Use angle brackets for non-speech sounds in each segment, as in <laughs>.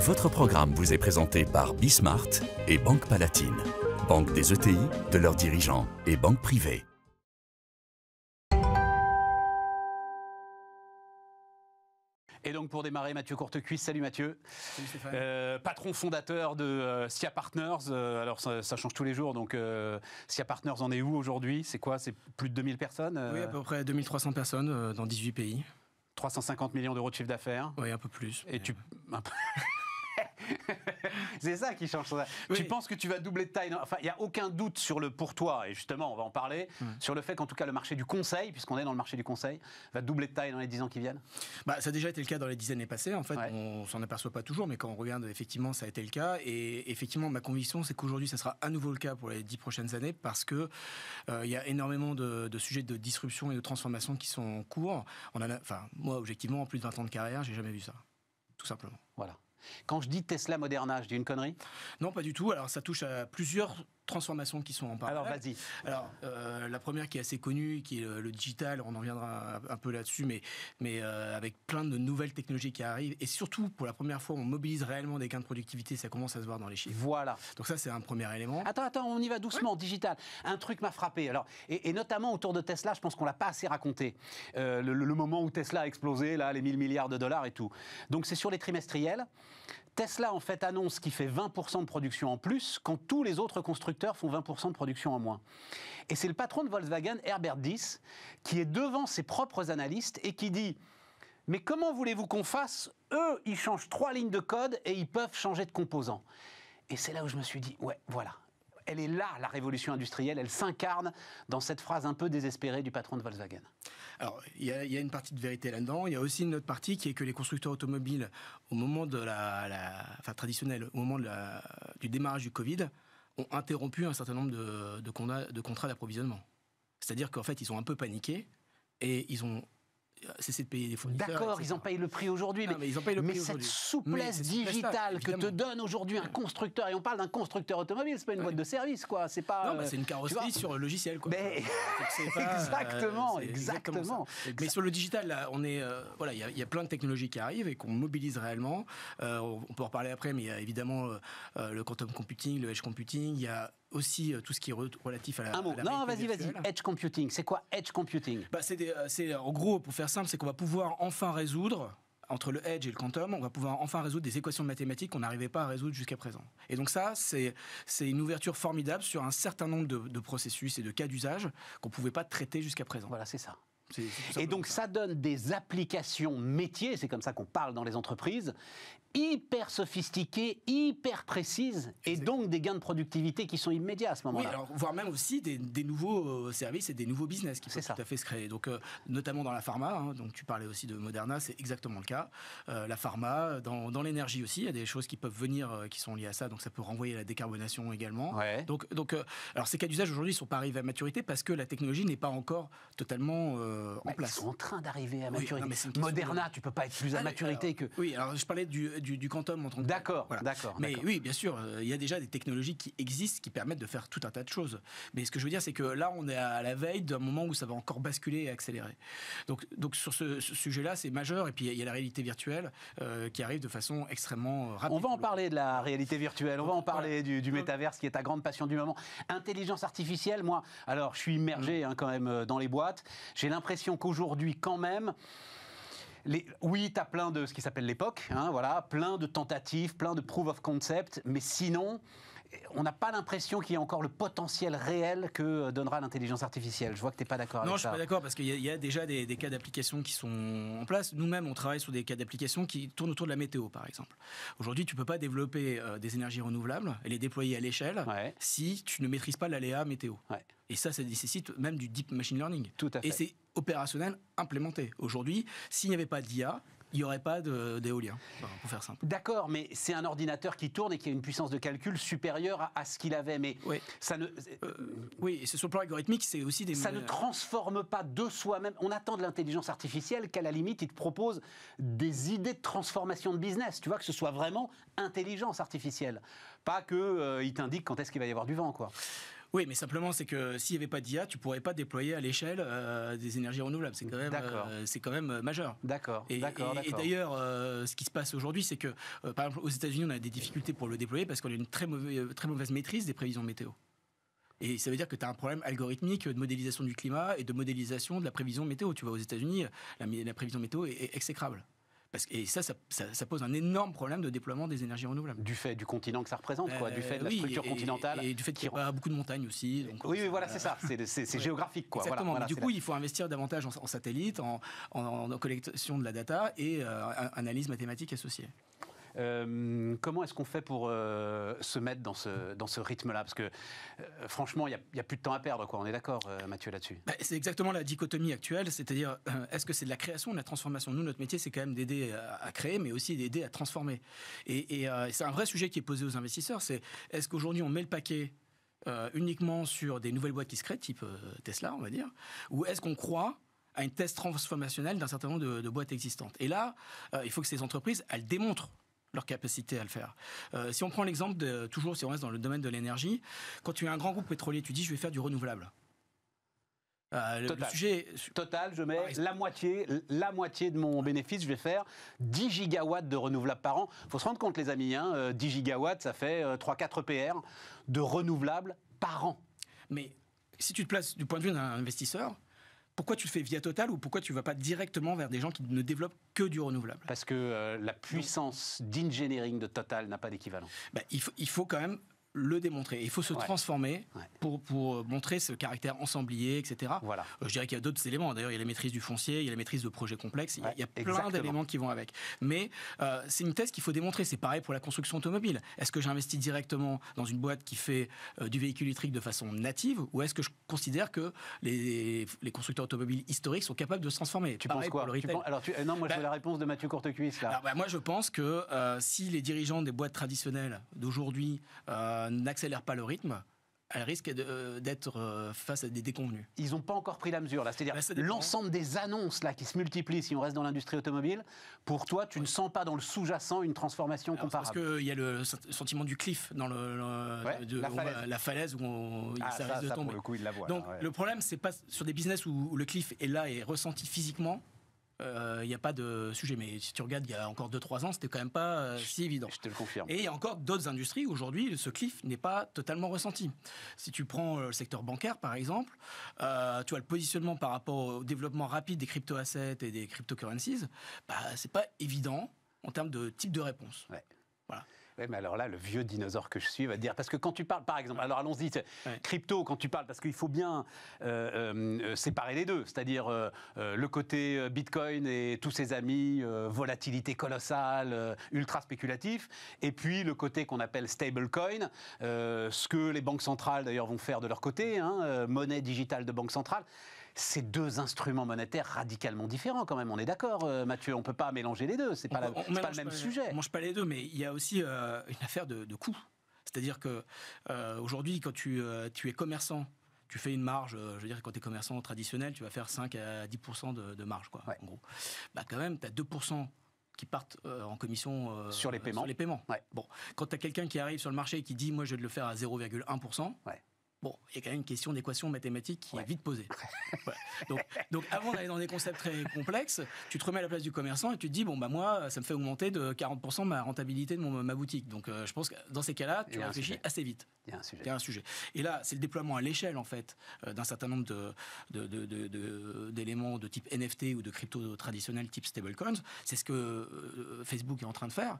Votre programme vous est présenté par Bismart et Banque Palatine, banque des ETI, de leurs dirigeants et banque privée. Et donc pour démarrer, Mathieu Courtecuisse, salut Mathieu. Salut Stéphane. Euh, patron fondateur de euh, SIA Partners, euh, alors ça, change tous les jours, donc SIA Partners en est où aujourd'hui C'est quoi C'est plus de 2000 personnes Oui, à peu près 2300 personnes dans 18 pays. 350 millions d'euros de chiffre d'affaires. Oui, un peu plus. Et tu. <laughs> c'est ça qui change ça. Tu penses que tu vas doubler de taille Enfin, il n'y a aucun doute sur le pour toi, et justement, on va en parler, mm. sur le fait qu'en tout cas, le marché du conseil, puisqu'on est dans le marché du conseil, va doubler de taille dans les 10 ans qui viennent bah, Ça a déjà été le cas dans les 10 années passées. En fait, on s'en aperçoit pas toujours, mais quand on regarde, effectivement, ça a été le cas. Et effectivement, ma conviction, c'est qu'aujourd'hui, ça sera à nouveau le cas pour les 10 prochaines années parce que euh, il y a énormément de, sujets de disruption et de transformation qui sont en cours. On a, enfin, moi, objectivement, en plus de 20 ans de carrière, j'ai jamais vu ça. Tout simplement. Voilà. Quand je dis Tesla Moderna, je dis une connerie Non, pas du tout. Alors ça touche à plusieurs transformations qui sont en parallèle. Alors vas-y. Alors euh, la première qui est assez connue, qui est euh, le digital, on en reviendra un, peu là-dessus, mais, mais euh, avec plein de nouvelles technologies qui arrivent, et surtout pour la première fois on mobilise réellement des gains de productivité, ça commence à se voir dans les chiffres. Voilà. Donc ça c'est un premier élément. Attends, attends, on y va doucement, digital. Un truc m'a frappé, alors, et, notamment autour de Tesla, je pense qu'on l'a pas assez raconté, le, moment où Tesla a explosé, là, les 1000 milliards de dollars et tout. Donc c'est sur les trimestriels, Tesla, en fait, annonce qu'il fait 20% de production en plus quand tous les autres constructeurs font 20% de production en moins. Et c'est le patron de Volkswagen, Herbert Dis, qui est devant ses propres analystes et qui dit Mais comment voulez-vous qu'on fasse Eux, ils changent trois lignes de code et ils peuvent changer de composants. Et c'est là où je me suis dit Ouais, voilà, elle est là, la révolution industrielle, elle s'incarne dans cette phrase un peu désespérée du patron de Volkswagen. Alors, il y, a une partie de vérité là-dedans. Il y a aussi une autre partie qui est que les constructeurs automobiles, au moment de la, traditionnelle, au moment du démarrage du Covid, ont interrompu un certain nombre de contrats d'approvisionnement. C'est-à-dire qu'en fait, ils ont un peu paniqué et ils ont euh, de payer D'accord, ils ont payent le prix aujourd'hui. Mais, ils le prix cette souplesse digitale que te donne aujourd'hui un constructeur, et on parle d'un constructeur automobile, c'est pas une boîte de service, quoi. C'est pas. Non, bah, euh, c'est une carrosserie sur logiciel, exactement, exactement. mais sur le digital, on est. Euh, voilà, il y, a plein de technologies qui arrivent et qu'on mobilise réellement. on peut en reparler après, mais il y a évidemment le quantum computing, le edge computing, il y a aussi euh, tout ce qui est relatif à la. Ah mot. non, vas-y, vas-y. Edge computing, c'est quoi Edge computing bah, c'est euh, euh, En gros, pour faire simple, c'est qu'on va pouvoir enfin résoudre entre le edge et le quantum, on va pouvoir enfin résoudre des équations de mathématiques qu'on n'arrivait pas à résoudre jusqu'à présent. Et donc ça, c'est une ouverture formidable sur un certain nombre de, processus et de cas d'usage qu'on ne pouvait pas traiter jusqu'à présent. Voilà, c'est ça. et donc ça donne des applications métiers, c'est comme ça qu'on parle dans les entreprises, hyper sophistiquées, hyper précises, et donc des gains de productivité qui sont immédiats à ce moment-là. Oui, alors, voire même aussi des, nouveaux euh, services et des nouveaux business qui peuvent tout à fait se créer. Donc, euh, notamment dans la pharma, hein, donc tu parlais aussi de Moderna, c'est exactement le cas. Euh, la pharma, dans, l'énergie aussi, il y a des choses qui peuvent venir qui sont liées à ça, donc ça peut renvoyer à la décarbonation également. Donc, donc alors ces cas d'usage aujourd'hui ne sont pas arrivés à maturité parce que la technologie n'est pas encore totalement en place. Ils sont en train d'arriver à maturité. Moderna, tu peux pas être plus à ah maturité que. Oui, alors je parlais du, du, quantum en tant D'accord, d'accord. Mais oui, bien sûr, euh, il y a déjà des technologies qui existent qui permettent de faire tout un tas de choses. Mais ce que je veux dire, c'est que là, on est à la veille d'un moment où ça va encore basculer et accélérer. Donc, donc sur ce, sujet-là, c'est majeur. Et puis, il y a la réalité virtuelle euh, qui arrive de façon extrêmement euh, rapide. On va en parler de la réalité virtuelle. On va en parler du, métaverse qui est ta grande passion du moment. Intelligence artificielle, moi, alors, je suis immergé mm. hein, quand même dans les boîtes. J'ai l'impression qu'aujourd'hui, quand même, oui, tu as plein de ce qui s'appelle l'époque, hein, voilà, plein de tentatives, plein de proof of concept, mais sinon, eh, on n'a pas l'impression qu'il y a encore le potentiel réel que euh, donnera l'intelligence artificielle. Je vois que tu n'es pas d'accord avec ça. Non, je suis pas d'accord parce qu'il y, a déjà des, cas d'application qui sont en place. Nous-mêmes, on travaille sur des cas d'application qui tournent autour de la météo, par exemple. Aujourd'hui, tu ne peux pas développer euh, des énergies renouvelables et les déployer à l'échelle si tu ne maîtrises pas l'aléa météo. Et ça, ça nécessite même du deep machine learning. Tout à fait opérationnel implémenté Aujourd'hui, s'il n'y avait pas d'IA, il n'y aurait pas d'éolien, pour faire simple. D'accord, mais c'est un ordinateur qui tourne et qui a une puissance de calcul supérieure à, ce qu'il avait. Mais oui. ça ne. Euh, oui, et sur le plan algorithmique, c'est aussi des. Ça ne transforme pas de soi-même. On attend de l'intelligence artificielle qu'à la limite, il te propose des idées de transformation de business. Tu vois, que ce soit vraiment intelligence artificielle. Pas qu'il euh, il t'indique quand est-ce qu'il va y avoir du vent, quoi. Oui, mais simplement, c'est que s'il n'y avait pas d'IA, tu ne pourrais pas déployer à l'échelle euh, des énergies renouvelables. C'est quand même, euh, euh, majeur. D'accord. Et, d'ailleurs, ce qui se passe aujourd'hui, c'est que, par exemple, aux États-Unis, on a des difficultés pour le déployer parce qu'on a une très mauvaise, maîtrise des prévisions météo. Et ça veut dire que tu as un problème algorithmique de modélisation du climat et de modélisation de la prévision météo. Tu vois, aux États-Unis, la, prévision météo est exécrable et ça ça, pose un énorme problème de déploiement des énergies renouvelables. Du fait du continent que ça représente, du euh, fait de la structure continentale. Et, du fait qu'il n'y a pas beaucoup de montagnes aussi. oui, euh, voilà, c'est ça, c'est <laughs> géographique. Quoi. Exactement, du coup, il faut investir davantage en, satellites, en, collection de la data et en euh, analyse mathématique associée. Euh, comment est-ce qu'on fait pour euh, se mettre dans ce, dans ce rythme-là Parce que euh, franchement, il n'y a, plus de temps à perdre, quoi. on est d'accord, Mathieu, là-dessus bah, C'est exactement la dichotomie actuelle, c'est-à-dire est-ce que c'est de la création ou de la transformation Nous, notre métier, c'est quand même d'aider à, créer, mais aussi d'aider à transformer. Et, c'est un vrai sujet qui est posé aux investisseurs, c'est est-ce qu'aujourd'hui on met le paquet uniquement sur des nouvelles boîtes qui se créent, type Tesla, on va dire, ou est-ce qu'on croit à une thèse transformationnelle d'un certain nombre de, boîtes existantes. Et là, il faut que ces entreprises, elles démontrent leur capacité à le faire. Euh, si on prend l'exemple de, toujours si on reste dans le domaine de l'énergie, quand tu es un grand groupe pétrolier, tu dis je vais faire du renouvelable. Euh, le, sujet... total, je mets ah la moitié, la moitié de mon bénéfice, je vais faire 10 gigawatts de renouvelables par an. Il faut se rendre compte, les amis, 10 hein, euh, gigawatts, ça fait 3-4 e PR de renouvelables par an. Mais si tu te places du point de vue d'un investisseur, pourquoi tu le fais via Total ou pourquoi tu ne vas pas directement vers des gens qui ne développent que du renouvelable Parce que euh, la puissance d'engineering de Total n'a pas d'équivalent. Bah, il, faut, quand même le démontrer. Il faut se transformer Pour, pour euh, montrer ce caractère ensemblier, etc. Voilà. Euh, je dirais qu'il y a d'autres éléments. D'ailleurs, il y a la maîtrise du foncier, il y a la maîtrise de projets complexes, il y a plein d'éléments qui vont avec. Mais euh, c'est une thèse qu'il faut démontrer. C'est pareil pour la construction automobile. Est-ce que j'investis directement dans une boîte qui fait du véhicule électrique de façon native ou est-ce que je considère que les, constructeurs automobiles historiques sont capables de se transformer Tu penses quoi Alors, Non, moi, ben, la réponse de Mathieu Courtecuisse. Là. Ben, moi, je pense que si les dirigeants des boîtes traditionnelles d'aujourd'hui euh, n'accélère pas le rythme, elle risque euh, d'être euh, face à des déconvenus. Ils n'ont pas encore pris la mesure, là. C'est-à-dire bah, l'ensemble des annonces là, qui se multiplient si on reste dans l'industrie automobile. Pour toi, tu ne sens pas dans le sous-jacent une transformation comparable Parce qu'il y a le sentiment du cliff dans la, falaise. où on, ah, ça, risque de tomber. le Donc le problème, c'est pas sur des business où le cliff est là et ressenti physiquement il euh, n'y a pas de sujet. Mais si tu regardes, il y a encore 2-3 ans, c'était quand même pas euh, si évident. Je te le confirme. Et il y a encore d'autres industries. Aujourd'hui, ce cliff n'est pas totalement ressenti. Si tu prends euh, le secteur bancaire, par exemple, tu vois le positionnement par rapport au développement rapide des crypto-assets et des cryptocurrencies, bah, c'est pas évident en termes de type de réponse. Ouais. Voilà mais alors là, le vieux dinosaure que je suis va dire. Parce que quand tu parles, par exemple, alors allons-y, crypto, quand tu parles, parce qu'il faut bien euh, euh, euh, séparer les deux, c'est-à-dire le côté Bitcoin et tous ses amis, volatilité colossale, ultra spéculatif, et puis le côté qu'on appelle stablecoin, ce que les banques centrales d'ailleurs vont faire de leur côté, hein, monnaie digitale de banque centrale c'est deux instruments monétaires radicalement différents quand même. On est d'accord, euh, Mathieu, on ne peut pas mélanger les deux. C'est pas, pas le même sujet. On mange pas les deux, mais il y a aussi euh, une affaire de, coût. C'est-à-dire que euh, aujourd'hui, quand tu, es commerçant, tu fais une marge, je veux dire, quand tu es commerçant traditionnel, tu vas faire 5 à 10% de, marge, quoi, en gros. Bah, quand même, tu as 2% qui partent en commission sur les paiements. Sur les paiements. Ouais. Bon, quand tu as quelqu'un qui arrive sur le marché et qui dit moi je vais le faire à 0,1%, ouais. Bon, il y a quand même une question d'équation mathématique qui est vite posée. <laughs> donc, donc, avant d'aller dans des concepts très complexes, tu te remets à la place du commerçant et tu te dis, bon, bah moi, ça me fait augmenter de 40% ma rentabilité de mon, ma boutique. Donc, euh, je pense que dans ces cas-là, tu réfléchis assez vite. Il y a un sujet. Et là, c'est le déploiement à l'échelle, en fait, euh, d'un certain nombre d'éléments de, de, de, de, type NFT ou de crypto traditionnel type stablecoins. C'est ce que euh, Facebook est en train de faire.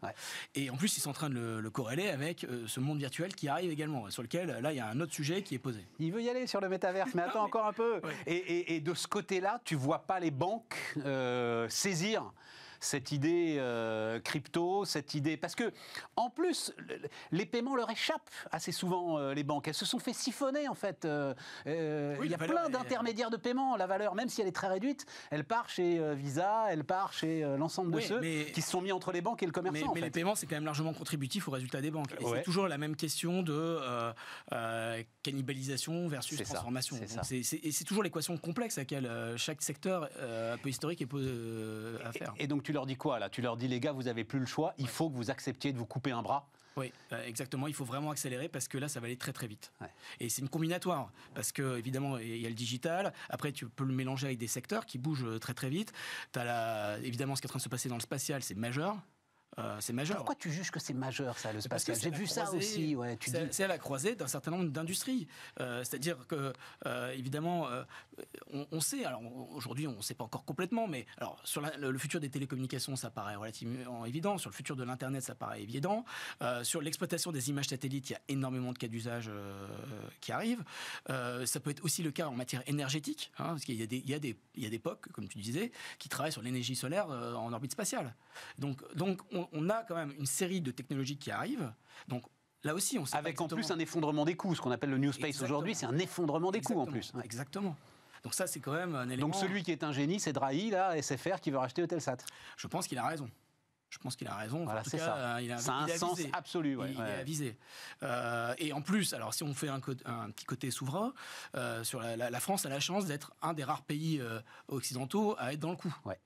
Et en plus, ils sont en train de le, corréler avec ce monde virtuel qui arrive également, sur lequel, là, il y a un autre sujet qui il veut y aller sur le métaverse, mais attends encore un peu. Et, de ce côté-là, tu vois pas les banques euh, saisir cette idée euh, crypto, cette idée. Parce que, en plus, les paiements leur échappent assez souvent, euh, les banques. Elles se sont fait siphonner, en fait. Euh, il y a bah plein d'intermédiaires de paiement. La valeur, même si elle est très réduite, elle part chez Visa, elle part chez l'ensemble de ceux qui se sont mis entre les banques et le commerçant. Mais, les paiements, c'est quand même largement contributif au résultat des banques. c'est toujours la même question de cannibalisation versus transformation. et c'est toujours l'équation complexe à laquelle chaque secteur un peu historique est à faire. Et donc, tu tu leur dis quoi là Tu leur dis les gars, vous avez plus le choix, il faut que vous acceptiez de vous couper un bras. Oui, euh, exactement. Il faut vraiment accélérer parce que là, ça va aller très très vite. Et c'est une combinatoire parce que évidemment, il y a le digital. Après, tu peux le mélanger avec des secteurs qui bougent euh, très très vite. évidemment ce qui est en train de se passer dans le spatial, c'est majeur. Euh, c'est majeur. Pourquoi tu juges que c'est majeur, ça, le spatial J'ai vu ça aussi. c'est à la croisée d'un certain nombre d'industries. Euh, c'est-à-dire que, euh, évidemment, on, sait, alors aujourd'hui, on ne sait pas encore complètement, mais alors, sur le, futur des télécommunications, ça paraît relativement évident. Sur le futur de l'Internet, ça paraît évident. sur l'exploitation des images satellites, il y a énormément de cas d'usage qui arrivent. ça peut être aussi le cas en matière énergétique, hein, parce qu'il y, a des, il y, a des, il y a des POC, comme tu disais, qui travaillent sur l'énergie solaire en orbite spatiale. Donc, donc on on, a quand même une série de technologies qui arrivent. Donc, Là aussi, on sait Avec pas en plus un effondrement des coûts, ce qu'on appelle le New Space aujourd'hui, c'est un effondrement des coûts en plus. Exactement. Donc ça, c'est quand même un élément. Donc celui qui est un génie, c'est Drahi, là, SFR, qui veut racheter Eutelsat. Je pense qu'il a raison. Je pense qu'il a raison. Voilà, c'est ça. Il a, ça a un sens absolu. il, est avisé. Euh, et en plus, alors si on fait un, un petit côté souverain, euh, sur la, France a la chance d'être un des rares pays euh, occidentaux à être dans le coup. Ouais.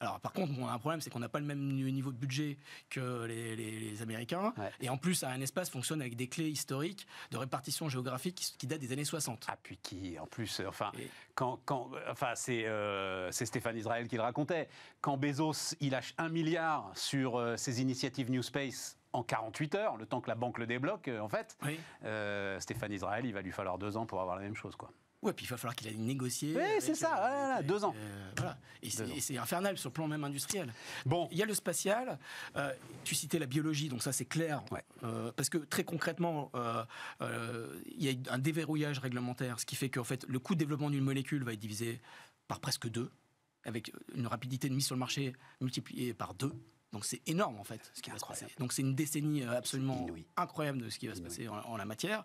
Alors par contre, on a un problème, c'est qu'on n'a pas le même niveau de budget que les, Américains. Et en plus, un espace fonctionne avec des clés historiques de répartition géographique qui, qui datent des années 60. Ah puis qui, en plus, euh, enfin, quand, quand, enfin euh, c'est Stéphane Israël qui le racontait. Quand Bezos, il lâche un milliard sur euh, ses initiatives New Space en 48 heures, le temps que la banque le débloque, en fait, Stéphane Israël, il va lui falloir deux ans pour avoir la même chose, quoi. Ouais, puis il va falloir qu'il aille négocier. Oui, c'est ça, euh, deux ans. Euh, voilà. Et c'est infernal sur le plan même industriel. Bon. Il y a le spatial, euh, tu citais la biologie, donc ça c'est clair. parce que très concrètement, il y a un déverrouillage réglementaire, ce qui fait qu'en fait, le coût de développement d'une molécule va être divisé par presque deux, avec une rapidité de mise sur le marché multipliée par deux. Donc c'est énorme en fait ce qui va se passer. Donc c'est une décennie euh, absolument incroyable de ce qui va se passer en, la matière.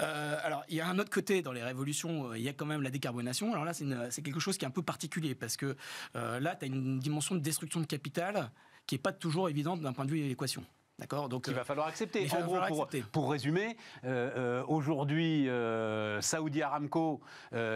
Euh, alors il y a un autre côté dans les révolutions, euh, il y a quand même la décarbonation. Alors là c'est quelque chose qui est un peu particulier parce que là tu as une dimension de destruction de capital qui n'est pas toujours évidente d'un point de vue de l'équation. D'accord Donc, il va euh, falloir accepter. En gros, pour, pour, résumer, euh, euh, aujourd'hui, euh, Saudi Aramco,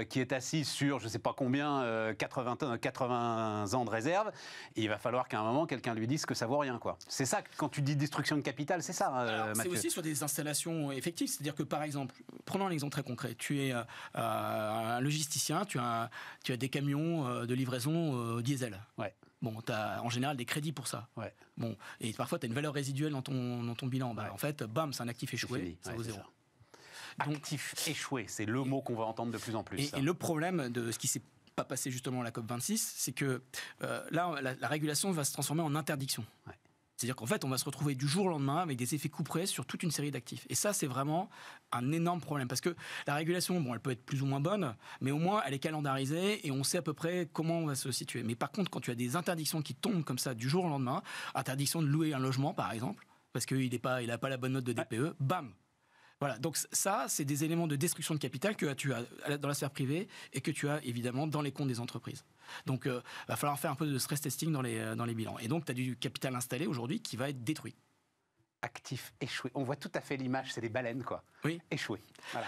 qui est assis sur je ne sais pas combien, 80, 80, ans de réserve, il va falloir qu'à un moment, quelqu'un lui dise que ça vaut rien. quoi. C'est ça, quand tu dis destruction de capital, c'est ça, C'est aussi sur des installations effectives. C'est-à-dire que, par exemple, prenons un exemple très concret. Tu es un logisticien, tu as, tu as des camions de livraison diesel. Ouais. Bon, tu as en général des crédits pour ça. Bon, et parfois, tu as une valeur résiduelle dans ton, dans ton bilan. Bah, En fait, bam, c'est un actif échoué, ça vaut zéro. actif échoué, c'est le mot qu'on va entendre de plus en plus. Et, le problème de ce qui s'est pas passé justement à la COP26, c'est que euh, là, la, régulation va se transformer en interdiction. Ouais. C'est-à-dire qu'en fait, on va se retrouver du jour au lendemain avec des effets couperés sur toute une série d'actifs. Et ça, c'est vraiment un énorme problème parce que la régulation, bon, elle peut être plus ou moins bonne, mais au moins, elle est calendarisée et on sait à peu près comment on va se situer. Mais par contre, quand tu as des interdictions qui tombent comme ça du jour au lendemain, interdiction de louer un logement, par exemple, parce qu'il n'a pas, pas la bonne note de DPE, bam, voilà, donc ça, c'est des éléments de destruction de capital que tu as dans la sphère privée et que tu as évidemment dans les comptes des entreprises. Donc, il euh, va falloir faire un peu de stress testing dans les, euh, bilans. Et donc, tu as du capital installé aujourd'hui qui va être détruit actif échoué. On voit tout à fait l'image, c'est des baleines, quoi. Oui. Échoué.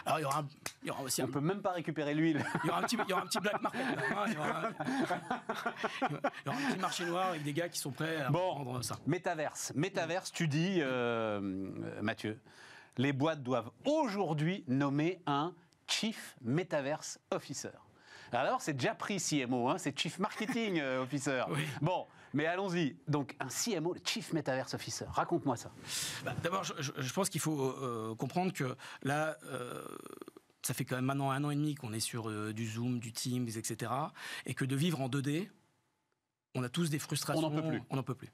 Alors, il y aura, aussi On ne peut même pas récupérer l'huile. Il y aura un petit, black market. Hein. il, y aura un... petit marché noir avec des gars qui sont prêts à bon. ça. Métaverse. Métaverse, tu dis, euh, Mathieu, les boîtes doivent aujourd'hui nommer un Chief Metaverse Officer. Alors, ah, c'est déjà pris CMO, hein. c'est Chief Marketing euh, <laughs> Officer. Bon, mais allons-y. Donc, un CMO, le Chief Metaverse Officer, raconte-moi ça. Bah, d'abord, je, pense qu'il faut euh, euh, comprendre que là... ça fait quand même maintenant un an et demi qu'on est sur du Zoom, du Teams, etc. Et que de vivre en 2D, on a tous des frustrations. On n'en peut plus. On peut plus.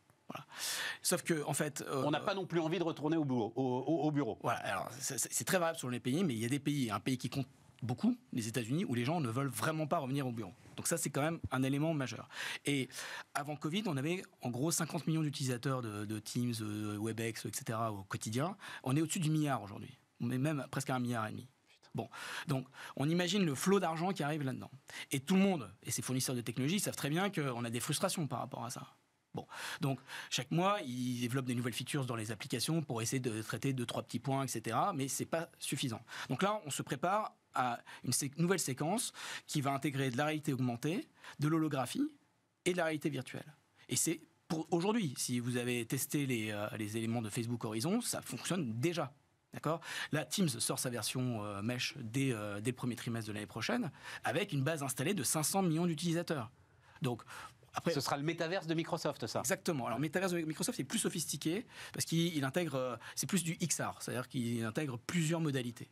Sauf que, en fait. on n'a pas non plus envie de retourner au bureau. au bureau. Voilà, alors c'est très variable selon les pays, mais il y a des pays, hein. un pays qui compte beaucoup les États-Unis où les gens ne veulent vraiment pas revenir au bureau. Donc ça, c'est quand même un élément majeur. Et avant Covid, on avait en gros 50 millions d'utilisateurs de, Teams, WebEx, etc. au quotidien. On est au-dessus du milliard aujourd'hui. On est même presque à un milliard et demi. Bon, donc on imagine le flot d'argent qui arrive là-dedans. Et tout le monde, et ses fournisseurs de technologies savent très bien qu'on a des frustrations par rapport à ça. Bon, donc chaque mois, ils développent des nouvelles features dans les applications pour essayer de traiter deux, trois petits points, etc. Mais c'est pas suffisant. Donc là, on se prépare à une nouvelle séquence qui va intégrer de la réalité augmentée, de l'holographie et de la réalité virtuelle. Et c'est pour aujourd'hui. Si vous avez testé les, euh, éléments de Facebook Horizon, ça fonctionne déjà. D'accord Là, Teams sort sa version euh, Mesh euh, dès, le premier trimestre de l'année prochaine, avec une base installée de 500 millions d'utilisateurs. Donc, après, Ce sera le métaverse de Microsoft, ça Exactement. Alors, le métaverse de Microsoft est plus sophistiqué parce qu'il intègre, c'est plus du XR, c'est-à-dire qu'il intègre plusieurs modalités.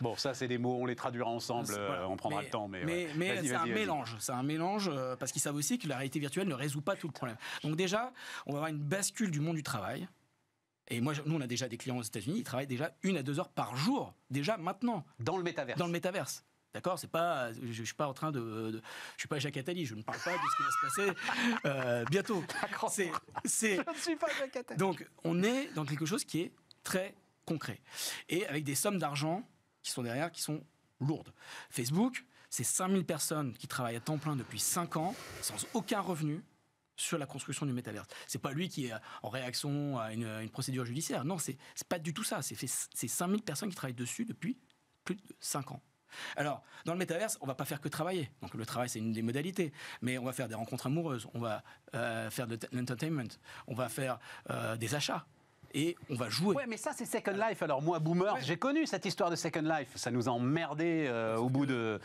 Bon, ça, c'est des mots, on les traduira ensemble, euh, on prendra le temps. Mais, mais, mais c'est un mélange, c'est un mélange, euh, parce qu'ils savent aussi que la réalité virtuelle ne résout pas tout le problème. Donc déjà, on va avoir une bascule du monde du travail. Et moi, nous, on a déjà des clients aux États-Unis, ils travaillent déjà une à deux heures par jour, déjà maintenant. Dans le métaverse. Dans le métaverse. D'accord, c'est pas, je, ne suis pas en train de, je suis pas Jacques Attali, je ne parle pas de ce qui va se passer euh, bientôt. <laughs> C'est, Je ne suis pas Jacques Attali. Donc, on est dans quelque chose qui est très concret et avec des sommes d'argent qui sont derrière, qui sont lourdes. Facebook, c'est 5000 personnes qui travaillent à temps plein depuis 5 ans, sans aucun revenu, sur la construction du métaverse. C'est pas lui qui est en réaction à une, procédure judiciaire. Non, c'est pas du tout ça. C'est 5000 personnes qui travaillent dessus depuis plus de 5 ans. Alors, dans le métaverse, on va pas faire que travailler. Donc, le travail, c'est une des modalités. Mais on va faire des rencontres amoureuses, on va euh, faire de l'entertainment, on va faire euh, des achats, et on va jouer. Ouais, mais ça, c'est Second Life. Alors, moi, boomer, j'ai connu cette histoire de Second Life. Ça nous a emmerdé euh, au, bout de,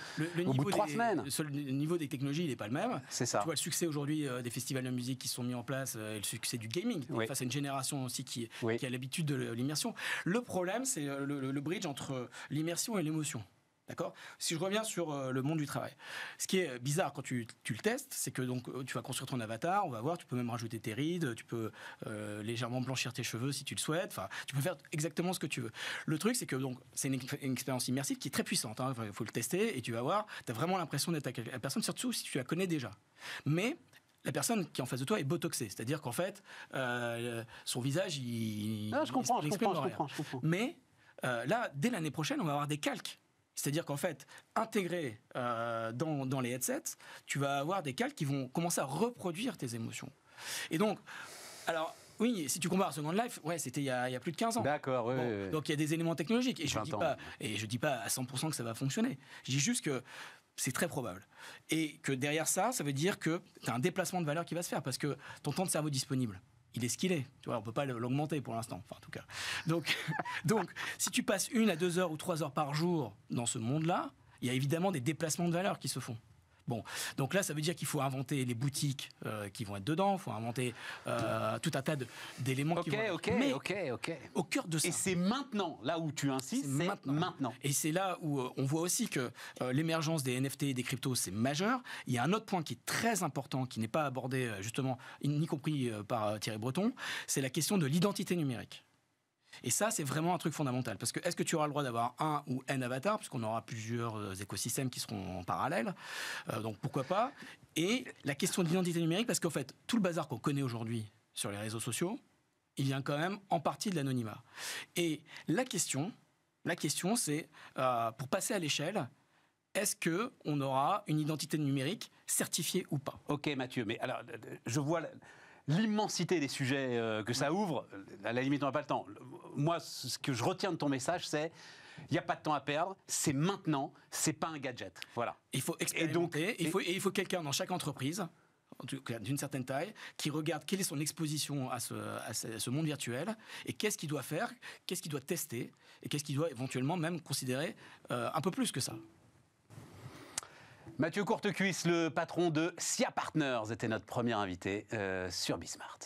bout trois semaines. Le, niveau des technologies, il n'est pas le même. C'est ça. Tu vois le succès aujourd'hui euh, des festivals de musique qui sont mis en place euh, et le succès du gaming C'est face à une génération aussi qui a l'habitude de l'immersion. Le problème, c'est le bridge entre l'immersion et l'émotion. D'accord Si je reviens sur euh, le monde du travail, ce qui est bizarre quand tu, tu le testes, c'est que donc euh, tu vas construire ton avatar, on va voir, tu peux même rajouter tes rides, tu peux euh, légèrement blanchir tes cheveux si tu le souhaites, tu peux faire exactement ce que tu veux. Le truc, c'est que donc c'est une, expérience immersive qui est très puissante, il hein, faut le tester et tu vas voir, tu as vraiment l'impression d'être avec la personne, surtout si tu la connais déjà. Mais la personne qui est en face de toi est botoxée, c'est-à-dire qu'en fait, son visage, il. Ah, je comprends, Mais là, dès l'année prochaine, on va avoir des calques c'est-à-dire qu'en fait, intégré euh, dans, dans, les headsets, tu vas avoir des calques qui vont commencer à reproduire tes émotions. Et donc, alors. Oui, si tu compares Second Life, ouais, c'était il, y a plus de 15 ans. D'accord, Donc il y a des éléments technologiques. Et je ne dis, pas, dis pas à 100% que ça va fonctionner. Je dis juste que c'est très probable. Et que derrière ça, ça veut dire que tu as un déplacement de valeur qui va se faire parce que ton temps de cerveau disponible il est ce qu'il est. on ne peut pas l'augmenter pour l'instant, enfin, en tout cas. Donc, <laughs> donc, si tu passes une à deux heures ou trois heures par jour dans ce monde-là, il y a évidemment des déplacements de valeur qui se font donc là, ça veut dire qu'il faut inventer les boutiques euh, qui vont être dedans, il faut inventer euh, tout un tas d'éléments qui vont être Mais ok, ok. Au cœur de ça. Et c'est maintenant, là où tu insistes, maintenant. Et c'est là où euh, on voit aussi que l'émergence des NFT et des cryptos, c'est majeur. Il y a un autre point qui est très important, qui n'est pas abordé justement, ni compris par Thierry Breton, c'est la question de l'identité numérique. Et ça, c'est vraiment un truc fondamental. Parce que est-ce que tu auras le droit d'avoir un ou n avatar, puisqu'on aura plusieurs euh, écosystèmes qui seront en parallèle, euh, donc pourquoi pas Et la question de l'identité numérique, parce qu'en fait, tout le bazar qu'on connaît aujourd'hui sur les réseaux sociaux, il vient quand même en partie de l'anonymat. Et la question, la question c'est, euh, pour passer à l'échelle, est-ce que on aura une identité numérique certifiée ou pas Ok Mathieu, mais alors je vois l'immensité des sujets euh, que ça ouvre, euh, à la limite, on n'a pas le temps. Moi, ce que je retiens de ton message, c'est il n'y a pas de temps à perdre, c'est maintenant, c'est pas un gadget. Voilà. Il faut expérimenter, et donc, il faut, quelqu'un dans chaque entreprise d'une certaine taille, qui regarde quelle est son exposition à ce, monde virtuel et qu'est-ce qu'il doit faire, qu'est-ce qu'il doit tester et qu'est-ce qu'il doit éventuellement même considérer euh, un peu plus que ça. Mathieu Courtecuisse, le patron de SIA Partners, était notre premier invité euh, sur Bismart.